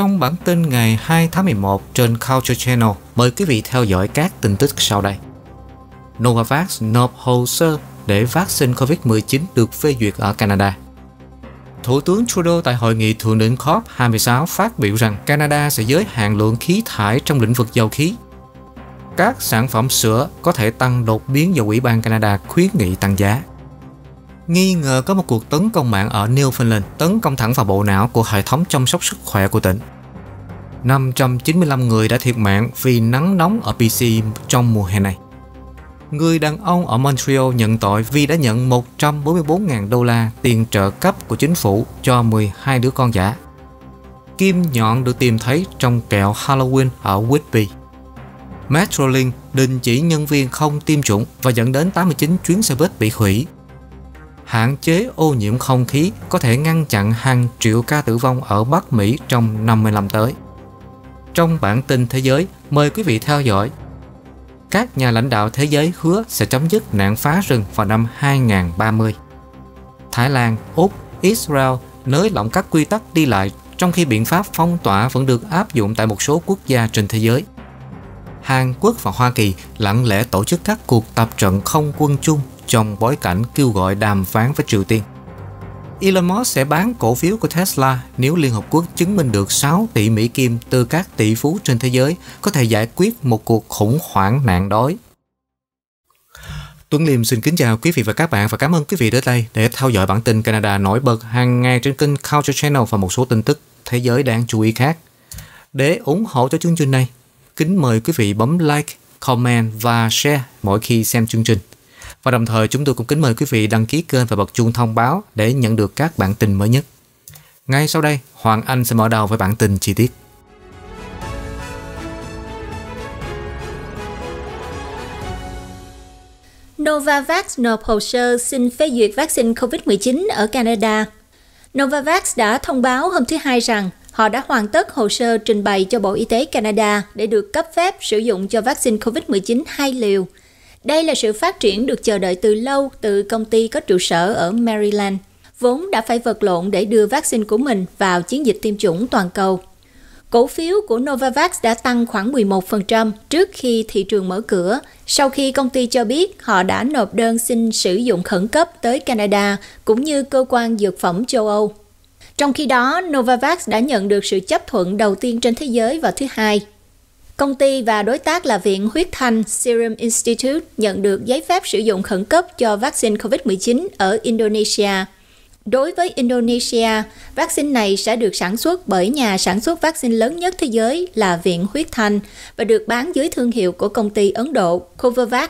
trong bản tin ngày 2 tháng 11 trên Culture Channel. Mời quý vị theo dõi các tin tức sau đây. Novavax nộp hồ sơ để vaccine COVID-19 được phê duyệt ở Canada. Thủ tướng Trudeau tại hội nghị thượng đỉnh COP26 phát biểu rằng Canada sẽ giới hạn lượng khí thải trong lĩnh vực dầu khí. Các sản phẩm sữa có thể tăng đột biến do Ủy ban Canada khuyến nghị tăng giá nghi ngờ có một cuộc tấn công mạng ở Newfoundland tấn công thẳng vào bộ não của hệ thống chăm sóc sức khỏe của tỉnh. 595 người đã thiệt mạng vì nắng nóng ở BC trong mùa hè này. Người đàn ông ở Montreal nhận tội vì đã nhận 144.000 đô la tiền trợ cấp của chính phủ cho 12 đứa con giả. Kim nhọn được tìm thấy trong kẹo Halloween ở Whitby. Metrolink đình chỉ nhân viên không tiêm chủng và dẫn đến 89 chuyến xe buýt bị hủy hạn chế ô nhiễm không khí có thể ngăn chặn hàng triệu ca tử vong ở Bắc Mỹ trong 50 năm tới. Trong bản tin thế giới, mời quý vị theo dõi. Các nhà lãnh đạo thế giới hứa sẽ chấm dứt nạn phá rừng vào năm 2030. Thái Lan, Úc, Israel nới lỏng các quy tắc đi lại trong khi biện pháp phong tỏa vẫn được áp dụng tại một số quốc gia trên thế giới. Hàn Quốc và Hoa Kỳ lặng lẽ tổ chức các cuộc tập trận không quân chung trong bối cảnh kêu gọi đàm phán với Triều Tiên. Elon Musk sẽ bán cổ phiếu của Tesla nếu Liên Hợp Quốc chứng minh được 6 tỷ Mỹ Kim từ các tỷ phú trên thế giới có thể giải quyết một cuộc khủng hoảng nạn đói. Tuấn Liêm xin kính chào quý vị và các bạn và cảm ơn quý vị đến đây để theo dõi bản tin Canada nổi bật hàng ngày trên kênh Culture Channel và một số tin tức thế giới đáng chú ý khác. Để ủng hộ cho chương trình này, kính mời quý vị bấm like, comment và share mỗi khi xem chương trình. Và đồng thời chúng tôi cũng kính mời quý vị đăng ký kênh và bật chuông thông báo để nhận được các bản tin mới nhất. Ngay sau đây, Hoàng Anh sẽ mở đầu với bản tin chi tiết. Novavax nộp hồ sơ xin phê duyệt vaccine COVID-19 ở Canada. Novavax đã thông báo hôm thứ Hai rằng họ đã hoàn tất hồ sơ trình bày cho Bộ Y tế Canada để được cấp phép sử dụng cho vaccine COVID-19 hai liều – đây là sự phát triển được chờ đợi từ lâu từ công ty có trụ sở ở Maryland, vốn đã phải vật lộn để đưa vaccine của mình vào chiến dịch tiêm chủng toàn cầu. Cổ phiếu của Novavax đã tăng khoảng 11% trước khi thị trường mở cửa, sau khi công ty cho biết họ đã nộp đơn xin sử dụng khẩn cấp tới Canada cũng như cơ quan dược phẩm châu Âu. Trong khi đó, Novavax đã nhận được sự chấp thuận đầu tiên trên thế giới vào thứ Hai Công ty và đối tác là Viện Huyết Thanh Serum Institute nhận được giấy phép sử dụng khẩn cấp cho vaccine COVID-19 ở Indonesia. Đối với Indonesia, vaccine này sẽ được sản xuất bởi nhà sản xuất vaccine lớn nhất thế giới là Viện Huyết Thanh và được bán dưới thương hiệu của công ty Ấn Độ Covovax.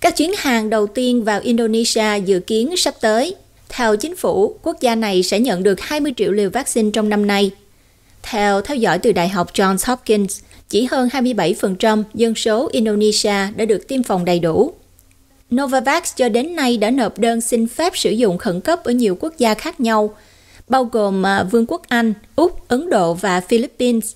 Các chuyến hàng đầu tiên vào Indonesia dự kiến sắp tới. Theo chính phủ, quốc gia này sẽ nhận được 20 triệu liều vaccine trong năm nay. Theo theo dõi từ Đại học Johns Hopkins, chỉ hơn 27% dân số Indonesia đã được tiêm phòng đầy đủ. Novavax cho đến nay đã nộp đơn xin phép sử dụng khẩn cấp ở nhiều quốc gia khác nhau, bao gồm à, Vương quốc Anh, Úc, Ấn Độ và Philippines.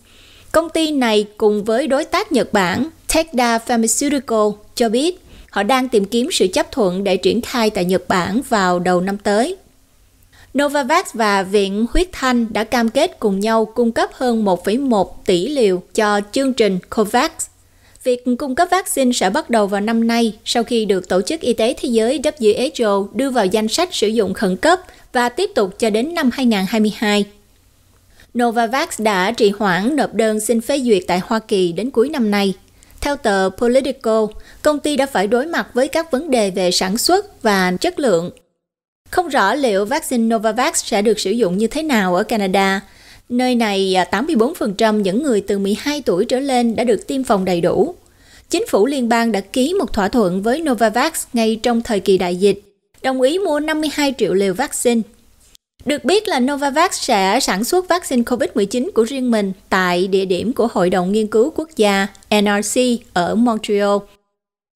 Công ty này cùng với đối tác Nhật Bản Takeda Pharmaceutical cho biết họ đang tìm kiếm sự chấp thuận để triển khai tại Nhật Bản vào đầu năm tới. Novavax và Viện Huyết Thanh đã cam kết cùng nhau cung cấp hơn 1,1 tỷ liều cho chương trình COVAX. Việc cung cấp vaccine sẽ bắt đầu vào năm nay sau khi được Tổ chức Y tế Thế giới WHO đưa vào danh sách sử dụng khẩn cấp và tiếp tục cho đến năm 2022. Novavax đã trì hoãn nộp đơn xin phê duyệt tại Hoa Kỳ đến cuối năm nay. Theo tờ Politico, công ty đã phải đối mặt với các vấn đề về sản xuất và chất lượng không rõ liệu vaccine Novavax sẽ được sử dụng như thế nào ở Canada. Nơi này, 84% à, những người từ 12 tuổi trở lên đã được tiêm phòng đầy đủ. Chính phủ liên bang đã ký một thỏa thuận với Novavax ngay trong thời kỳ đại dịch, đồng ý mua 52 triệu liều vaccine. Được biết là Novavax sẽ sản xuất vaccine COVID-19 của riêng mình tại địa điểm của Hội đồng Nghiên cứu Quốc gia NRC ở Montreal.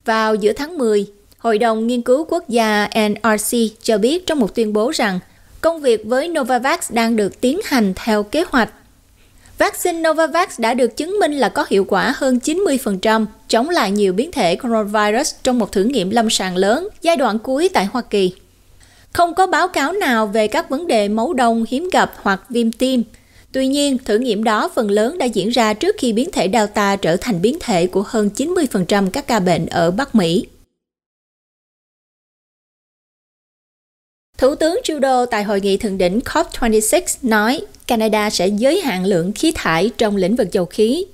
Vào giữa tháng 10, Hội đồng Nghiên cứu Quốc gia NRC cho biết trong một tuyên bố rằng công việc với Novavax đang được tiến hành theo kế hoạch. Vaccine Novavax đã được chứng minh là có hiệu quả hơn 90% chống lại nhiều biến thể coronavirus trong một thử nghiệm lâm sàng lớn giai đoạn cuối tại Hoa Kỳ. Không có báo cáo nào về các vấn đề máu đông hiếm gặp hoặc viêm tim. Tuy nhiên, thử nghiệm đó phần lớn đã diễn ra trước khi biến thể Delta trở thành biến thể của hơn 90% các ca bệnh ở Bắc Mỹ. Thủ tướng Trudeau tại hội nghị thượng đỉnh COP26 nói Canada sẽ giới hạn lượng khí thải trong lĩnh vực dầu khí.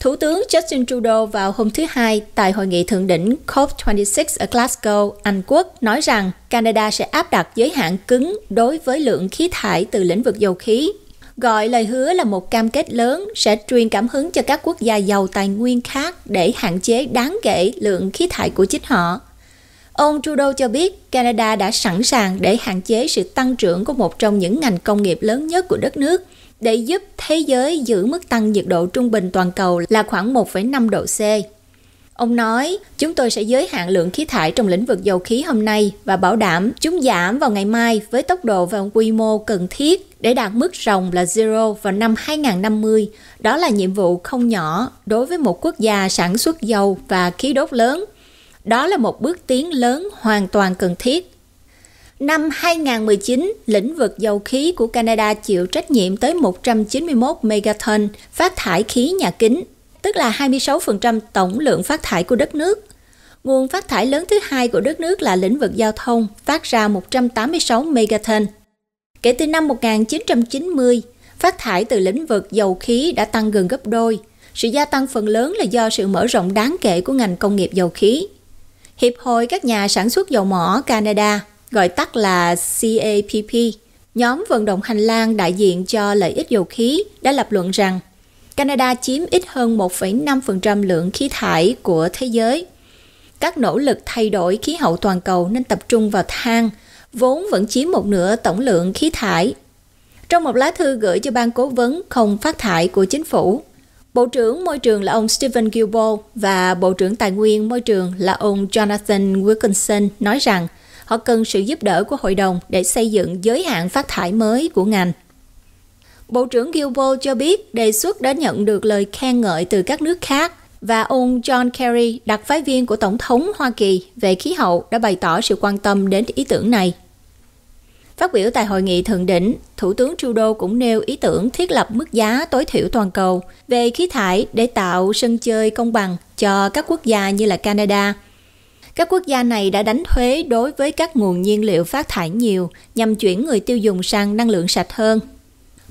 Thủ tướng Justin Trudeau vào hôm thứ Hai tại hội nghị thượng đỉnh COP26 ở Glasgow, Anh Quốc nói rằng Canada sẽ áp đặt giới hạn cứng đối với lượng khí thải từ lĩnh vực dầu khí. Gọi lời hứa là một cam kết lớn sẽ truyền cảm hứng cho các quốc gia giàu tài nguyên khác để hạn chế đáng kể lượng khí thải của chính họ. Ông Trudeau cho biết Canada đã sẵn sàng để hạn chế sự tăng trưởng của một trong những ngành công nghiệp lớn nhất của đất nước để giúp thế giới giữ mức tăng nhiệt độ trung bình toàn cầu là khoảng 1,5 độ C. Ông nói, chúng tôi sẽ giới hạn lượng khí thải trong lĩnh vực dầu khí hôm nay và bảo đảm chúng giảm vào ngày mai với tốc độ và quy mô cần thiết để đạt mức rồng là zero vào năm 2050. Đó là nhiệm vụ không nhỏ đối với một quốc gia sản xuất dầu và khí đốt lớn – đó là một bước tiến lớn hoàn toàn cần thiết. Năm 2019, lĩnh vực dầu khí của Canada chịu trách nhiệm tới 191 megaton phát thải khí nhà kính, tức là 26% tổng lượng phát thải của đất nước. Nguồn phát thải lớn thứ hai của đất nước là lĩnh vực giao thông, phát ra 186 megaton. Kể từ năm 1990, phát thải từ lĩnh vực dầu khí đã tăng gần gấp đôi. Sự gia tăng phần lớn là do sự mở rộng đáng kể của ngành công nghiệp dầu khí. Hiệp hội các nhà sản xuất dầu mỏ Canada, gọi tắt là CAPP, nhóm vận động hành lang đại diện cho lợi ích dầu khí đã lập luận rằng Canada chiếm ít hơn 1,5% lượng khí thải của thế giới. Các nỗ lực thay đổi khí hậu toàn cầu nên tập trung vào than, vốn vẫn chiếm một nửa tổng lượng khí thải. Trong một lá thư gửi cho Ban Cố vấn Không Phát thải của Chính phủ, Bộ trưởng Môi trường là ông Stephen Gilbo và Bộ trưởng Tài nguyên Môi trường là ông Jonathan Wilkinson nói rằng họ cần sự giúp đỡ của hội đồng để xây dựng giới hạn phát thải mới của ngành. Bộ trưởng Gilbo cho biết đề xuất đã nhận được lời khen ngợi từ các nước khác và ông John Kerry, đặc phái viên của Tổng thống Hoa Kỳ về khí hậu đã bày tỏ sự quan tâm đến ý tưởng này Phát biểu tại hội nghị thượng đỉnh, Thủ tướng Trudeau cũng nêu ý tưởng thiết lập mức giá tối thiểu toàn cầu về khí thải để tạo sân chơi công bằng cho các quốc gia như là Canada. Các quốc gia này đã đánh thuế đối với các nguồn nhiên liệu phát thải nhiều nhằm chuyển người tiêu dùng sang năng lượng sạch hơn.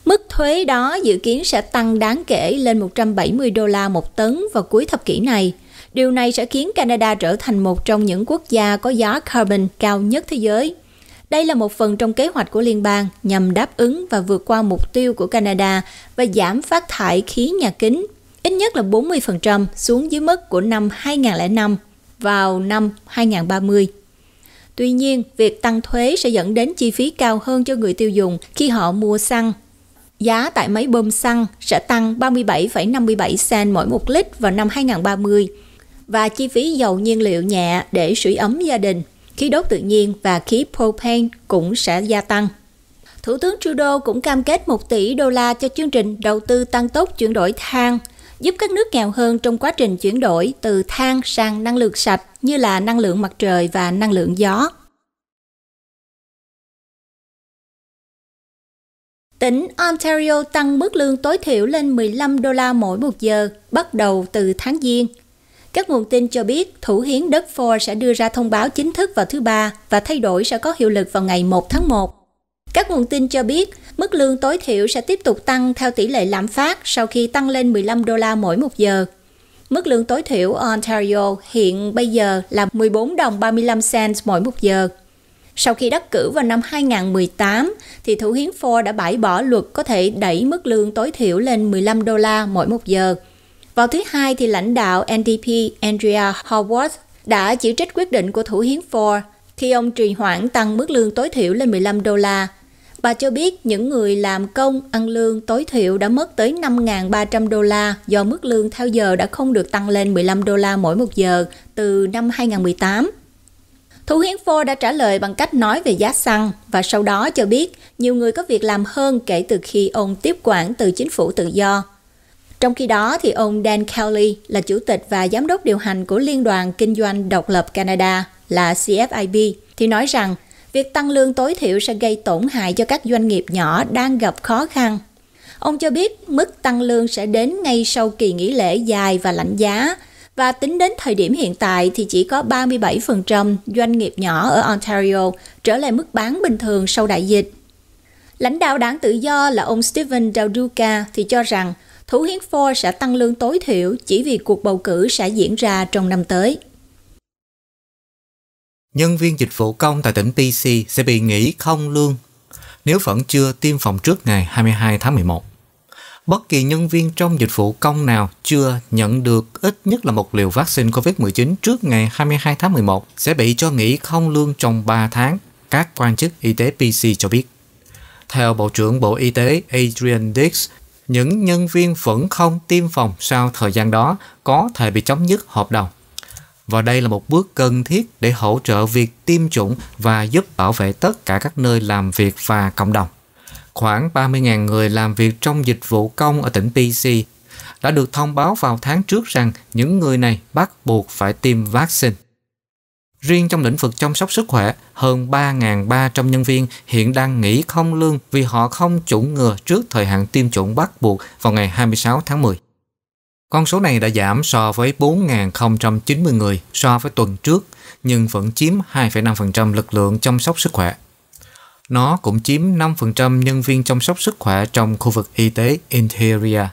Mức thuế đó dự kiến sẽ tăng đáng kể lên 170 đô la một tấn vào cuối thập kỷ này. Điều này sẽ khiến Canada trở thành một trong những quốc gia có giá carbon cao nhất thế giới – đây là một phần trong kế hoạch của liên bang nhằm đáp ứng và vượt qua mục tiêu của Canada và giảm phát thải khí nhà kính ít nhất là 40% xuống dưới mức của năm 2005 vào năm 2030. Tuy nhiên, việc tăng thuế sẽ dẫn đến chi phí cao hơn cho người tiêu dùng khi họ mua xăng. Giá tại máy bơm xăng sẽ tăng 37,57 cent mỗi 1 lít vào năm 2030 và chi phí dầu nhiên liệu nhẹ để sưởi ấm gia đình khí đốt tự nhiên và khí propane cũng sẽ gia tăng. Thủ tướng Trudeau cũng cam kết 1 tỷ đô la cho chương trình đầu tư tăng tốc chuyển đổi than, giúp các nước nghèo hơn trong quá trình chuyển đổi từ than sang năng lượng sạch như là năng lượng mặt trời và năng lượng gió. Tỉnh Ontario tăng mức lương tối thiểu lên 15 đô la mỗi một giờ bắt đầu từ tháng Giêng các nguồn tin cho biết thủ hiến đất Ford sẽ đưa ra thông báo chính thức vào thứ Ba và thay đổi sẽ có hiệu lực vào ngày 1 tháng 1. Các nguồn tin cho biết mức lương tối thiểu sẽ tiếp tục tăng theo tỷ lệ lạm phát sau khi tăng lên 15 đô la mỗi một giờ. Mức lương tối thiểu ở Ontario hiện bây giờ là 14 đồng 35 cent mỗi một giờ. Sau khi đắc cử vào năm 2018, thì thủ hiến Ford đã bãi bỏ luật có thể đẩy mức lương tối thiểu lên 15 đô la mỗi một giờ – vào thứ Hai thì lãnh đạo NDP Andrea Howard đã chỉ trích quyết định của thủ hiến Ford khi ông trì hoãn tăng mức lương tối thiểu lên 15 đô la. Bà cho biết những người làm công ăn lương tối thiểu đã mất tới 5.300 đô la do mức lương theo giờ đã không được tăng lên 15 đô la mỗi một giờ từ năm 2018. Thủ hiến Ford đã trả lời bằng cách nói về giá xăng và sau đó cho biết nhiều người có việc làm hơn kể từ khi ông tiếp quản từ chính phủ tự do. Trong khi đó, thì ông Dan Kelly là chủ tịch và giám đốc điều hành của Liên đoàn Kinh doanh Độc lập Canada là CFIB, thì nói rằng việc tăng lương tối thiểu sẽ gây tổn hại cho các doanh nghiệp nhỏ đang gặp khó khăn. Ông cho biết mức tăng lương sẽ đến ngay sau kỳ nghỉ lễ dài và lạnh giá, và tính đến thời điểm hiện tại thì chỉ có 37% doanh nghiệp nhỏ ở Ontario trở lại mức bán bình thường sau đại dịch. Lãnh đạo đảng tự do là ông Stephen Dauduka thì cho rằng Thủ hiến Ford sẽ tăng lương tối thiểu chỉ vì cuộc bầu cử sẽ diễn ra trong năm tới. Nhân viên dịch vụ công tại tỉnh PC sẽ bị nghỉ không lương nếu vẫn chưa tiêm phòng trước ngày 22 tháng 11. Bất kỳ nhân viên trong dịch vụ công nào chưa nhận được ít nhất là một liều vaccine COVID-19 trước ngày 22 tháng 11 sẽ bị cho nghỉ không lương trong 3 tháng, các quan chức y tế PC cho biết. Theo Bộ trưởng Bộ Y tế Adrian Dix, những nhân viên vẫn không tiêm phòng sau thời gian đó có thể bị chấm dứt hợp đồng. Và đây là một bước cần thiết để hỗ trợ việc tiêm chủng và giúp bảo vệ tất cả các nơi làm việc và cộng đồng. Khoảng 30.000 người làm việc trong dịch vụ công ở tỉnh PC đã được thông báo vào tháng trước rằng những người này bắt buộc phải tiêm vaccine. Riêng trong lĩnh vực chăm sóc sức khỏe, hơn 3.300 nhân viên hiện đang nghỉ không lương vì họ không chủng ngừa trước thời hạn tiêm chủng bắt buộc vào ngày 26 tháng 10. Con số này đã giảm so với 4.090 người so với tuần trước, nhưng vẫn chiếm 2,5% lực lượng chăm sóc sức khỏe. Nó cũng chiếm 5% nhân viên chăm sóc sức khỏe trong khu vực y tế Interior.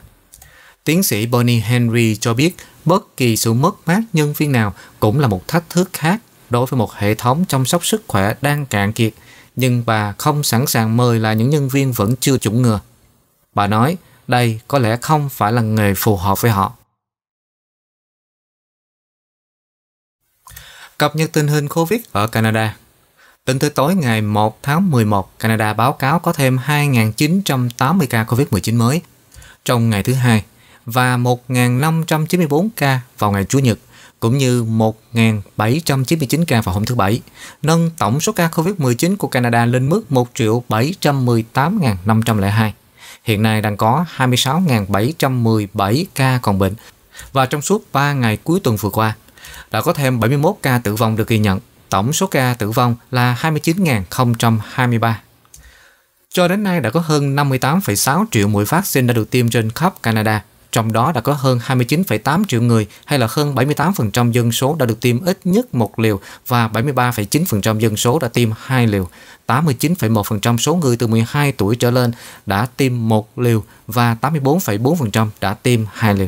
Tiến sĩ Bonnie Henry cho biết bất kỳ sự mất mát nhân viên nào cũng là một thách thức khác đối với một hệ thống chăm sóc sức khỏe đang cạn kiệt nhưng bà không sẵn sàng mời lại những nhân viên vẫn chưa chủng ngừa. Bà nói đây có lẽ không phải là nghề phù hợp với họ. Cập nhật tình hình COVID ở Canada Tính tới tối ngày 1 tháng 11, Canada báo cáo có thêm 2.980 ca COVID-19 mới trong ngày thứ hai và 1.594 ca vào ngày Chủ nhật – cũng như 1.799 ca vào hôm thứ Bảy, nâng tổng số ca COVID-19 của Canada lên mức 1.718.502. Hiện nay đang có 26.717 ca còn bệnh và trong suốt 3 ngày cuối tuần vừa qua, đã có thêm 71 ca tử vong được ghi nhận. Tổng số ca tử vong là 29.023. Cho đến nay đã có hơn 58,6 triệu mũi vaccine đã được tiêm trên khắp Canada – trong đó đã có hơn 29,8 triệu người hay là hơn 78% dân số đã được tiêm ít nhất một liều và 73,9% dân số đã tiêm hai liều. 89,1% số người từ 12 tuổi trở lên đã tiêm một liều và 84,4% đã tiêm hai liều.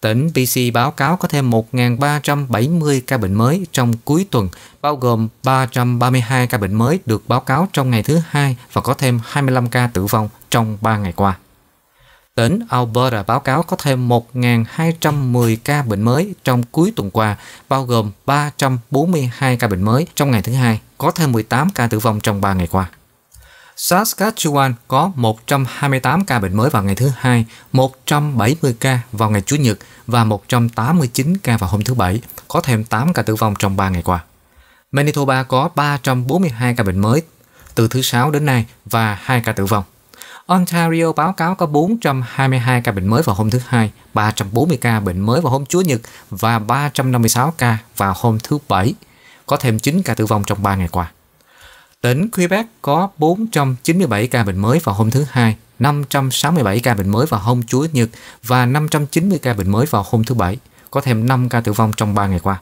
Tỉnh BC báo cáo có thêm 1.370 ca bệnh mới trong cuối tuần, bao gồm 332 ca bệnh mới được báo cáo trong ngày thứ hai và có thêm 25 ca tử vong trong 3 ngày qua. Tỉnh Alberta báo cáo có thêm 1.210 ca bệnh mới trong cuối tuần qua, bao gồm 342 ca bệnh mới trong ngày thứ hai, có thêm 18 ca tử vong trong 3 ngày qua. Saskatchewan có 128 ca bệnh mới vào ngày thứ hai, 170 ca vào ngày Chủ nhật và 189 ca vào hôm thứ Bảy, có thêm 8 ca tử vong trong 3 ngày qua. Manitoba có 342 ca bệnh mới từ thứ Sáu đến nay và 2 ca tử vong. Ontario báo cáo có 422 ca bệnh mới vào hôm thứ Hai, 340 ca bệnh mới vào hôm Chúa Nhật và 356 ca vào hôm thứ Bảy. Có thêm 9 ca tử vong trong 3 ngày qua. Tỉnh Quebec có 497 ca bệnh mới vào hôm thứ Hai, 567 ca bệnh mới vào hôm Chúa Nhật và 590 ca bệnh mới vào hôm thứ Bảy. Có thêm 5 ca tử vong trong 3 ngày qua.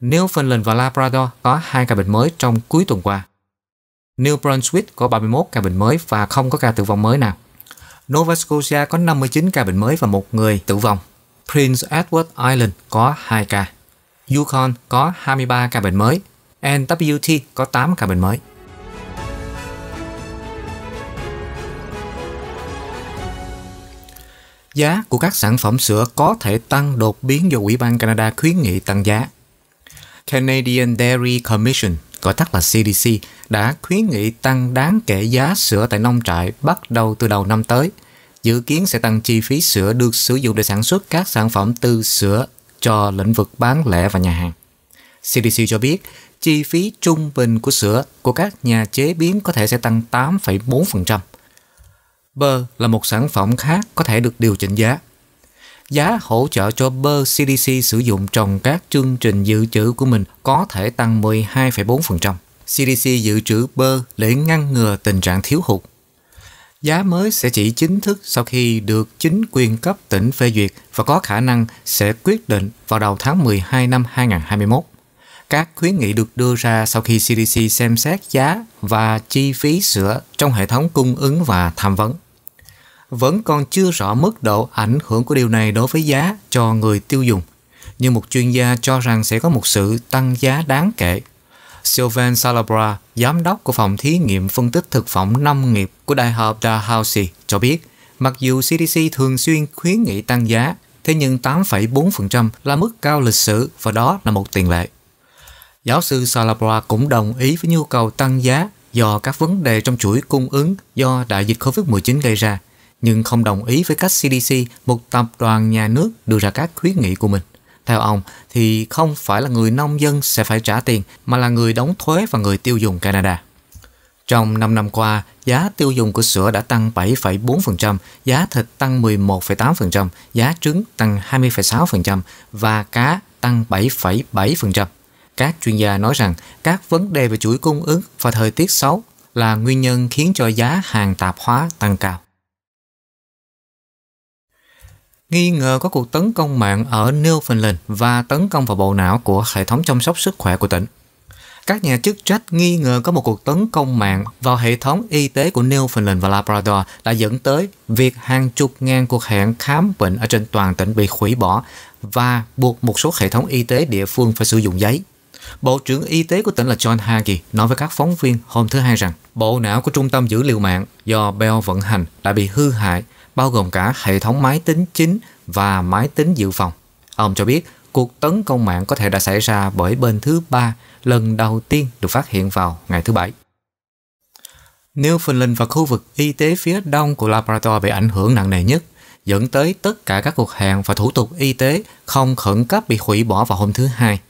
Newfoundland và Labrador có 2 ca bệnh mới trong cuối tuần qua. New Brunswick có 31 ca bệnh mới và không có ca tử vong mới nào. Nova Scotia có 59 ca bệnh mới và một người tử vong. Prince Edward Island có 2 ca. Yukon có 23 ca bệnh mới. NWT có 8 ca bệnh mới. Giá của các sản phẩm sữa có thể tăng đột biến do Ủy ban Canada khuyến nghị tăng giá. Canadian Dairy Commission, gọi tắt là CDC, đã khuyến nghị tăng đáng kể giá sữa tại nông trại bắt đầu từ đầu năm tới. Dự kiến sẽ tăng chi phí sữa được sử dụng để sản xuất các sản phẩm từ sữa cho lĩnh vực bán lẻ và nhà hàng. CDC cho biết, chi phí trung bình của sữa của các nhà chế biến có thể sẽ tăng 8,4%. Bơ là một sản phẩm khác có thể được điều chỉnh giá. Giá hỗ trợ cho bơ CDC sử dụng trong các chương trình dự trữ của mình có thể tăng 12,4%. CDC dự trữ bơ để ngăn ngừa tình trạng thiếu hụt. Giá mới sẽ chỉ chính thức sau khi được chính quyền cấp tỉnh phê duyệt và có khả năng sẽ quyết định vào đầu tháng 12 năm 2021. Các khuyến nghị được đưa ra sau khi CDC xem xét giá và chi phí sữa trong hệ thống cung ứng và tham vấn. Vẫn còn chưa rõ mức độ ảnh hưởng của điều này đối với giá cho người tiêu dùng, nhưng một chuyên gia cho rằng sẽ có một sự tăng giá đáng kể Sylvain Salabra, giám đốc của phòng thí nghiệm phân tích thực phẩm nông nghiệp của Đại học Dalhousie, cho biết mặc dù CDC thường xuyên khuyến nghị tăng giá, thế nhưng 8,4% là mức cao lịch sử và đó là một tiền lệ. Giáo sư Salabra cũng đồng ý với nhu cầu tăng giá do các vấn đề trong chuỗi cung ứng do đại dịch COVID-19 gây ra, nhưng không đồng ý với cách CDC, một tập đoàn nhà nước đưa ra các khuyến nghị của mình. Theo ông thì không phải là người nông dân sẽ phải trả tiền mà là người đóng thuế và người tiêu dùng Canada. Trong 5 năm qua, giá tiêu dùng của sữa đã tăng 7,4%, giá thịt tăng 11,8%, giá trứng tăng 20,6% và cá tăng 7,7%. Các chuyên gia nói rằng các vấn đề về chuỗi cung ứng và thời tiết xấu là nguyên nhân khiến cho giá hàng tạp hóa tăng cao nghi ngờ có cuộc tấn công mạng ở Newfoundland và tấn công vào bộ não của hệ thống chăm sóc sức khỏe của tỉnh. Các nhà chức trách nghi ngờ có một cuộc tấn công mạng vào hệ thống y tế của Newfoundland và Labrador đã dẫn tới việc hàng chục ngàn cuộc hẹn khám bệnh ở trên toàn tỉnh bị hủy bỏ và buộc một số hệ thống y tế địa phương phải sử dụng giấy. Bộ trưởng Y tế của tỉnh là John Hagee nói với các phóng viên hôm thứ Hai rằng bộ não của trung tâm dữ liệu mạng do Bell vận hành đã bị hư hại bao gồm cả hệ thống máy tính chính và máy tính dự phòng. Ông cho biết cuộc tấn công mạng có thể đã xảy ra bởi bên thứ ba lần đầu tiên được phát hiện vào ngày thứ Bảy. Newfoundland và khu vực y tế phía đông của Labrador bị ảnh hưởng nặng nề nhất, dẫn tới tất cả các cuộc hẹn và thủ tục y tế không khẩn cấp bị hủy bỏ vào hôm thứ Hai.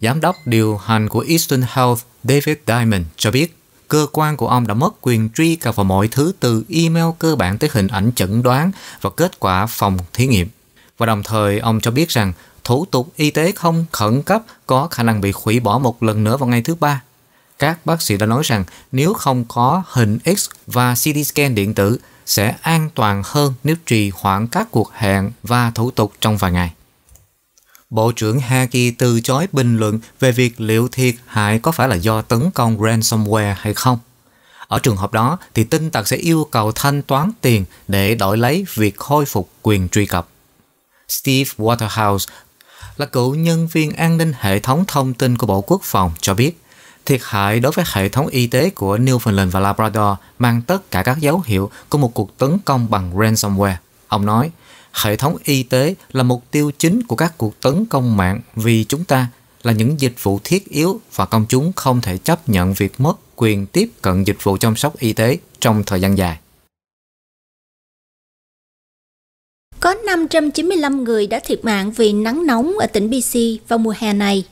Giám đốc điều hành của Eastern Health David Diamond cho biết cơ quan của ông đã mất quyền truy cập vào mọi thứ từ email cơ bản tới hình ảnh chẩn đoán và kết quả phòng thí nghiệm. Và đồng thời ông cho biết rằng thủ tục y tế không khẩn cấp có khả năng bị hủy bỏ một lần nữa vào ngày thứ ba. Các bác sĩ đã nói rằng nếu không có hình X và CT scan điện tử sẽ an toàn hơn nếu trì hoãn các cuộc hẹn và thủ tục trong vài ngày. Bộ trưởng Hagi từ chối bình luận về việc liệu thiệt hại có phải là do tấn công ransomware hay không. Ở trường hợp đó thì tin tặc sẽ yêu cầu thanh toán tiền để đổi lấy việc khôi phục quyền truy cập. Steve Waterhouse là cựu nhân viên an ninh hệ thống thông tin của Bộ Quốc phòng cho biết thiệt hại đối với hệ thống y tế của Newfoundland và Labrador mang tất cả các dấu hiệu của một cuộc tấn công bằng ransomware. Ông nói, hệ thống y tế là mục tiêu chính của các cuộc tấn công mạng vì chúng ta là những dịch vụ thiết yếu và công chúng không thể chấp nhận việc mất quyền tiếp cận dịch vụ chăm sóc y tế trong thời gian dài. Có 595 người đã thiệt mạng vì nắng nóng ở tỉnh BC vào mùa hè này.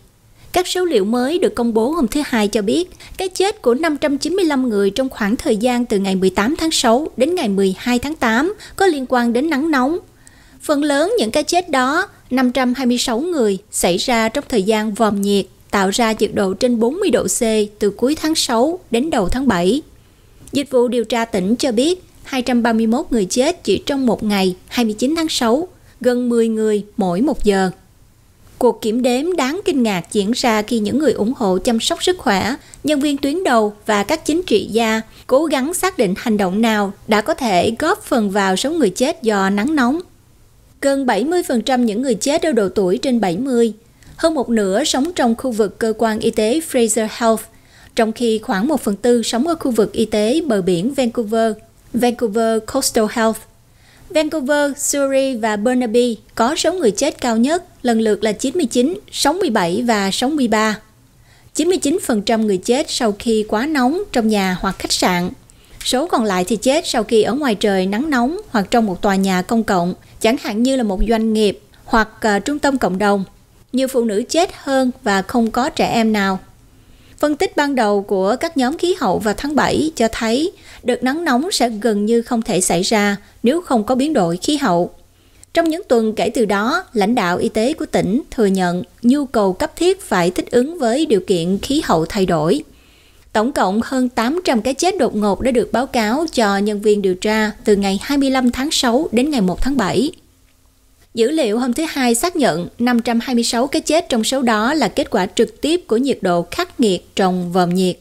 Các số liệu mới được công bố hôm thứ Hai cho biết, cái chết của 595 người trong khoảng thời gian từ ngày 18 tháng 6 đến ngày 12 tháng 8 có liên quan đến nắng nóng Phần lớn những cái chết đó, 526 người, xảy ra trong thời gian vòm nhiệt, tạo ra nhiệt độ trên 40 độ C từ cuối tháng 6 đến đầu tháng 7. Dịch vụ điều tra tỉnh cho biết 231 người chết chỉ trong một ngày 29 tháng 6, gần 10 người mỗi một giờ. Cuộc kiểm đếm đáng kinh ngạc diễn ra khi những người ủng hộ chăm sóc sức khỏe, nhân viên tuyến đầu và các chính trị gia cố gắng xác định hành động nào đã có thể góp phần vào số người chết do nắng nóng Gần 70% những người chết ở độ tuổi trên 70, hơn một nửa sống trong khu vực cơ quan y tế Fraser Health, trong khi khoảng 1 phần tư sống ở khu vực y tế bờ biển Vancouver, Vancouver Coastal Health. Vancouver, Surrey và Burnaby có số người chết cao nhất, lần lượt là 99, 67 và 63. 99% người chết sau khi quá nóng trong nhà hoặc khách sạn. Số còn lại thì chết sau khi ở ngoài trời nắng nóng hoặc trong một tòa nhà công cộng – chẳng hạn như là một doanh nghiệp hoặc uh, trung tâm cộng đồng. Nhiều phụ nữ chết hơn và không có trẻ em nào. Phân tích ban đầu của các nhóm khí hậu vào tháng 7 cho thấy đợt nắng nóng sẽ gần như không thể xảy ra nếu không có biến đổi khí hậu. Trong những tuần kể từ đó, lãnh đạo y tế của tỉnh thừa nhận nhu cầu cấp thiết phải thích ứng với điều kiện khí hậu thay đổi. Tổng cộng hơn 800 cái chết đột ngột đã được báo cáo cho nhân viên điều tra từ ngày 25 tháng 6 đến ngày 1 tháng 7. Dữ liệu hôm thứ Hai xác nhận 526 cái chết trong số đó là kết quả trực tiếp của nhiệt độ khắc nghiệt trong vòm nhiệt.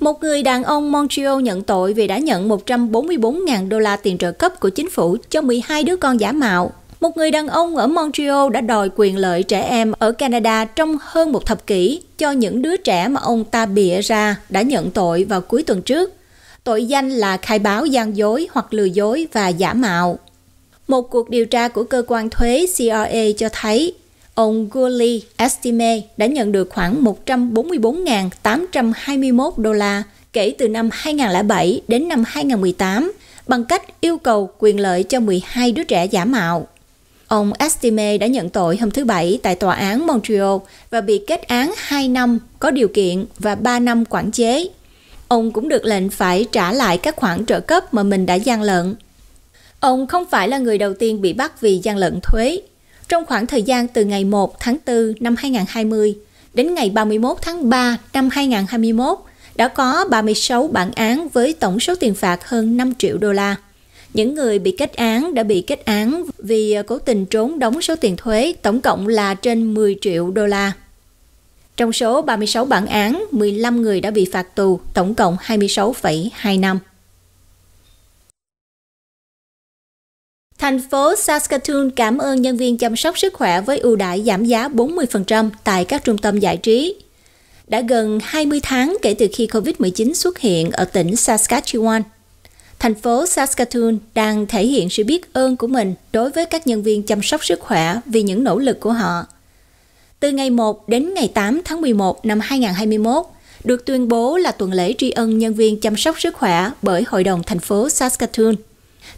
Một người đàn ông Montreal nhận tội vì đã nhận 144.000 đô la tiền trợ cấp của chính phủ cho 12 đứa con giả mạo một người đàn ông ở Montreal đã đòi quyền lợi trẻ em ở Canada trong hơn một thập kỷ cho những đứa trẻ mà ông ta bịa ra đã nhận tội vào cuối tuần trước. Tội danh là khai báo gian dối hoặc lừa dối và giả mạo. Một cuộc điều tra của cơ quan thuế CRA cho thấy ông Gulli Estime đã nhận được khoảng 144.821 đô la kể từ năm 2007 đến năm 2018 bằng cách yêu cầu quyền lợi cho 12 đứa trẻ giả mạo. Ông Estime đã nhận tội hôm thứ Bảy tại tòa án Montreal và bị kết án 2 năm có điều kiện và 3 năm quản chế. Ông cũng được lệnh phải trả lại các khoản trợ cấp mà mình đã gian lận. Ông không phải là người đầu tiên bị bắt vì gian lận thuế. Trong khoảng thời gian từ ngày 1 tháng 4 năm 2020 đến ngày 31 tháng 3 năm 2021, đã có 36 bản án với tổng số tiền phạt hơn 5 triệu đô la. Những người bị kết án đã bị kết án vì à, cố tình trốn đóng số tiền thuế tổng cộng là trên 10 triệu đô la. Trong số 36 bản án, 15 người đã bị phạt tù, tổng cộng 26,2 năm. Thành phố Saskatoon cảm ơn nhân viên chăm sóc sức khỏe với ưu đãi giảm giá 40% tại các trung tâm giải trí. Đã gần 20 tháng kể từ khi COVID-19 xuất hiện ở tỉnh Saskatchewan, Thành phố Saskatoon đang thể hiện sự biết ơn của mình đối với các nhân viên chăm sóc sức khỏe vì những nỗ lực của họ. Từ ngày 1 đến ngày 8 tháng 11 năm 2021, được tuyên bố là tuần lễ tri ân nhân viên chăm sóc sức khỏe bởi Hội đồng thành phố Saskatoon.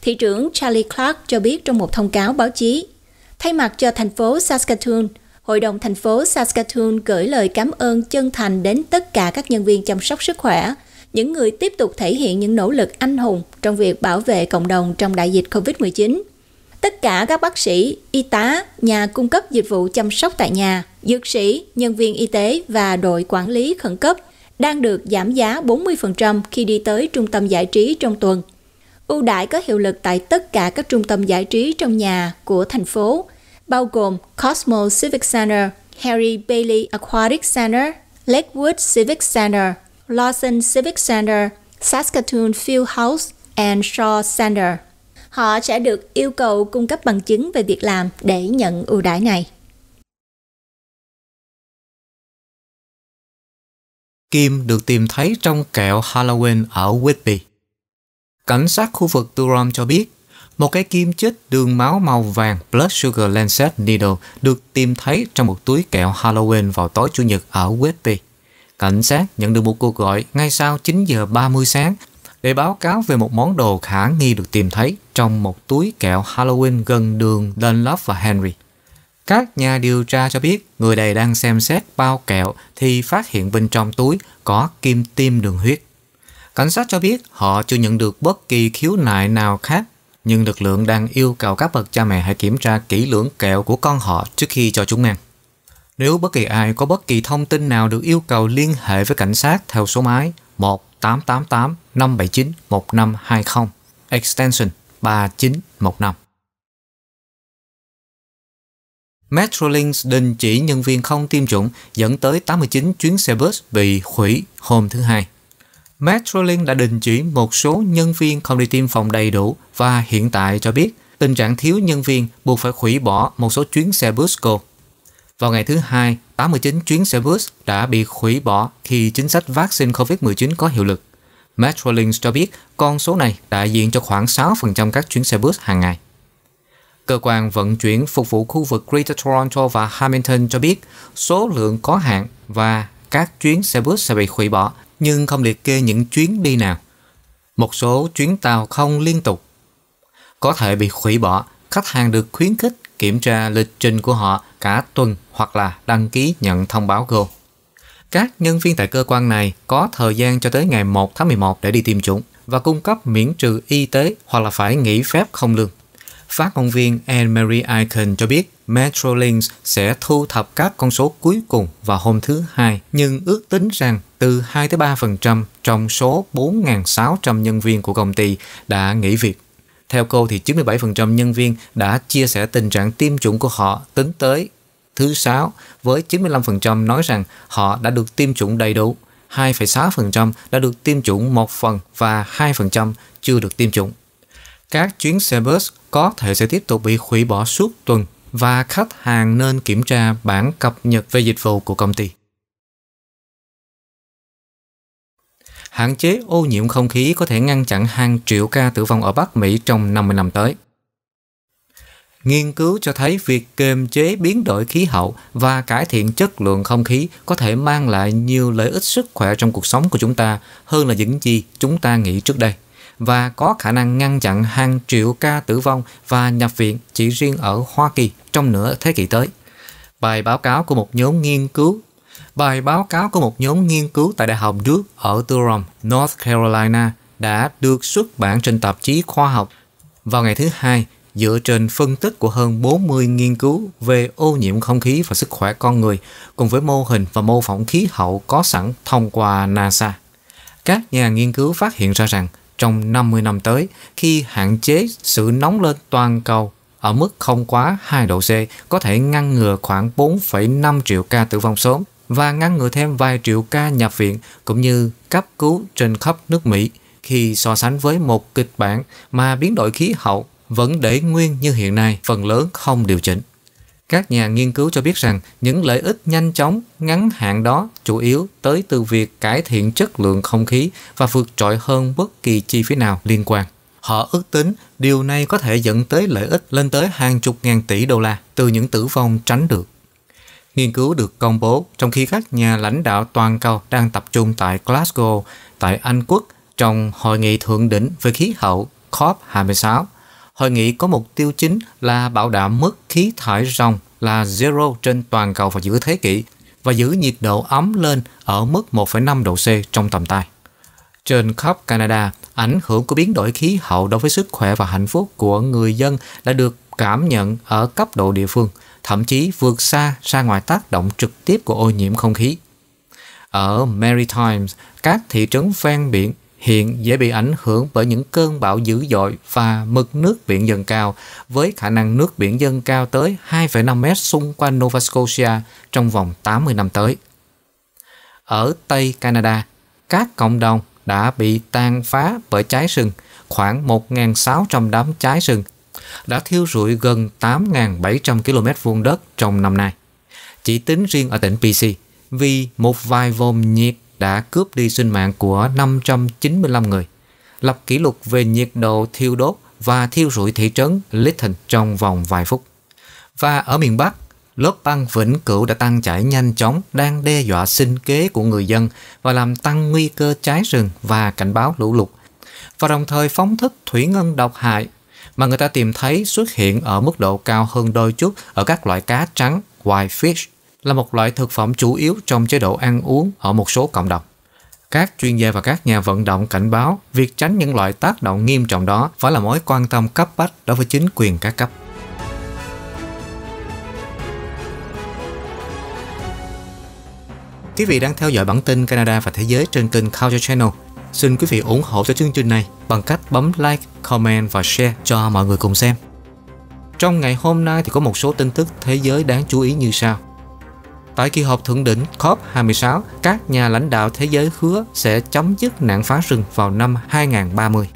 Thị trưởng Charlie Clark cho biết trong một thông cáo báo chí, thay mặt cho thành phố Saskatoon, Hội đồng thành phố Saskatoon gửi lời cảm ơn chân thành đến tất cả các nhân viên chăm sóc sức khỏe những người tiếp tục thể hiện những nỗ lực anh hùng trong việc bảo vệ cộng đồng trong đại dịch COVID-19. Tất cả các bác sĩ, y tá, nhà cung cấp dịch vụ chăm sóc tại nhà, dược sĩ, nhân viên y tế và đội quản lý khẩn cấp đang được giảm giá 40% khi đi tới trung tâm giải trí trong tuần. Ưu đãi có hiệu lực tại tất cả các trung tâm giải trí trong nhà của thành phố, bao gồm Cosmo Civic Center, Harry Bailey Aquatic Center, Lakewood Civic Center, Lawson Civic Center, Saskatoon Field House and Shaw Center. Họ sẽ được yêu cầu cung cấp bằng chứng về việc làm để nhận ưu đãi này. Kim được tìm thấy trong kẹo Halloween ở Whitby. Cảnh sát khu vực Durham cho biết, một cái kim chích đường máu màu vàng Blood Sugar Lancet Needle được tìm thấy trong một túi kẹo Halloween vào tối Chủ nhật ở Whitby. Cảnh sát nhận được một cuộc gọi ngay sau 9 giờ 30 sáng để báo cáo về một món đồ khả nghi được tìm thấy trong một túi kẹo Halloween gần đường Dunlop và Henry. Các nhà điều tra cho biết người này đang xem xét bao kẹo thì phát hiện bên trong túi có kim tiêm đường huyết. Cảnh sát cho biết họ chưa nhận được bất kỳ khiếu nại nào khác, nhưng lực lượng đang yêu cầu các bậc cha mẹ hãy kiểm tra kỹ lưỡng kẹo của con họ trước khi cho chúng ăn. Nếu bất kỳ ai có bất kỳ thông tin nào được yêu cầu liên hệ với cảnh sát theo số máy 1888 579 1520 extension 3915. Metrolink đình chỉ nhân viên không tiêm chủng dẫn tới 89 chuyến xe bus bị hủy hôm thứ Hai. Metrolink đã đình chỉ một số nhân viên không đi tiêm phòng đầy đủ và hiện tại cho biết tình trạng thiếu nhân viên buộc phải hủy bỏ một số chuyến xe bus cô. Vào ngày thứ hai, 89 chuyến xe bus đã bị hủy bỏ khi chính sách vaccine COVID-19 có hiệu lực. Metrolink cho biết con số này đại diện cho khoảng 6% các chuyến xe bus hàng ngày. Cơ quan vận chuyển phục vụ khu vực Greater Toronto và Hamilton cho biết số lượng có hạn và các chuyến xe bus sẽ bị hủy bỏ, nhưng không liệt kê những chuyến đi nào. Một số chuyến tàu không liên tục có thể bị hủy bỏ, khách hàng được khuyến khích kiểm tra lịch trình của họ cả tuần hoặc là đăng ký nhận thông báo Go. Các nhân viên tại cơ quan này có thời gian cho tới ngày 1 tháng 11 để đi tiêm chủng và cung cấp miễn trừ y tế hoặc là phải nghỉ phép không lương. Phát ngôn viên Anne-Marie Icahn cho biết Metrolinx sẽ thu thập các con số cuối cùng vào hôm thứ Hai, nhưng ước tính rằng từ 2-3% trong số 4.600 nhân viên của công ty đã nghỉ việc theo cô thì 97% nhân viên đã chia sẻ tình trạng tiêm chủng của họ tính tới thứ sáu với 95% nói rằng họ đã được tiêm chủng đầy đủ, 2,6% đã được tiêm chủng một phần và 2% chưa được tiêm chủng. Các chuyến xe bus có thể sẽ tiếp tục bị hủy bỏ suốt tuần và khách hàng nên kiểm tra bản cập nhật về dịch vụ của công ty. hạn chế ô nhiễm không khí có thể ngăn chặn hàng triệu ca tử vong ở Bắc Mỹ trong 50 năm tới. Nghiên cứu cho thấy việc kiềm chế biến đổi khí hậu và cải thiện chất lượng không khí có thể mang lại nhiều lợi ích sức khỏe trong cuộc sống của chúng ta hơn là những gì chúng ta nghĩ trước đây và có khả năng ngăn chặn hàng triệu ca tử vong và nhập viện chỉ riêng ở Hoa Kỳ trong nửa thế kỷ tới. Bài báo cáo của một nhóm nghiên cứu Bài báo cáo của một nhóm nghiên cứu tại Đại học Duke ở Durham, North Carolina đã được xuất bản trên tạp chí khoa học vào ngày thứ Hai dựa trên phân tích của hơn 40 nghiên cứu về ô nhiễm không khí và sức khỏe con người cùng với mô hình và mô phỏng khí hậu có sẵn thông qua NASA. Các nhà nghiên cứu phát hiện ra rằng trong 50 năm tới, khi hạn chế sự nóng lên toàn cầu ở mức không quá 2 độ C có thể ngăn ngừa khoảng 4,5 triệu ca tử vong sớm và ngăn ngừa thêm vài triệu ca nhập viện cũng như cấp cứu trên khắp nước Mỹ khi so sánh với một kịch bản mà biến đổi khí hậu vẫn để nguyên như hiện nay, phần lớn không điều chỉnh. Các nhà nghiên cứu cho biết rằng những lợi ích nhanh chóng, ngắn hạn đó chủ yếu tới từ việc cải thiện chất lượng không khí và vượt trội hơn bất kỳ chi phí nào liên quan. Họ ước tính điều này có thể dẫn tới lợi ích lên tới hàng chục ngàn tỷ đô la từ những tử vong tránh được. Nghiên cứu được công bố trong khi các nhà lãnh đạo toàn cầu đang tập trung tại Glasgow, tại Anh Quốc trong hội nghị thượng đỉnh về khí hậu COP26. Hội nghị có mục tiêu chính là bảo đảm mức khí thải ròng là zero trên toàn cầu vào giữa thế kỷ và giữ nhiệt độ ấm lên ở mức 1,5 độ C trong tầm tay. Trên khắp Canada, ảnh hưởng của biến đổi khí hậu đối với sức khỏe và hạnh phúc của người dân đã được cảm nhận ở cấp độ địa phương – thậm chí vượt xa ra ngoài tác động trực tiếp của ô nhiễm không khí. Ở Maritimes, các thị trấn ven biển hiện dễ bị ảnh hưởng bởi những cơn bão dữ dội và mực nước biển dâng cao, với khả năng nước biển dâng cao tới 2,5 mét xung quanh Nova Scotia trong vòng 80 năm tới. Ở Tây Canada, các cộng đồng đã bị tan phá bởi cháy rừng, khoảng 1.600 đám cháy rừng đã thiêu rụi gần 8.700 km vuông đất trong năm nay. Chỉ tính riêng ở tỉnh PC, vì một vài vòng nhiệt đã cướp đi sinh mạng của 595 người, lập kỷ lục về nhiệt độ thiêu đốt và thiêu rụi thị trấn Lytton trong vòng vài phút. Và ở miền Bắc, lớp băng vĩnh cửu đã tăng chảy nhanh chóng đang đe dọa sinh kế của người dân và làm tăng nguy cơ cháy rừng và cảnh báo lũ lụt và đồng thời phóng thích thủy ngân độc hại mà người ta tìm thấy xuất hiện ở mức độ cao hơn đôi chút ở các loại cá trắng whitefish là một loại thực phẩm chủ yếu trong chế độ ăn uống ở một số cộng đồng. Các chuyên gia và các nhà vận động cảnh báo việc tránh những loại tác động nghiêm trọng đó phải là mối quan tâm cấp bách đối với chính quyền các cấp. Quý vị đang theo dõi bản tin Canada và Thế giới trên kênh Culture Channel. Xin quý vị ủng hộ cho chương trình này bằng cách bấm like, comment và share cho mọi người cùng xem. Trong ngày hôm nay thì có một số tin tức thế giới đáng chú ý như sau. Tại kỳ họp thượng đỉnh COP26, các nhà lãnh đạo thế giới hứa sẽ chấm dứt nạn phá rừng vào năm 2030.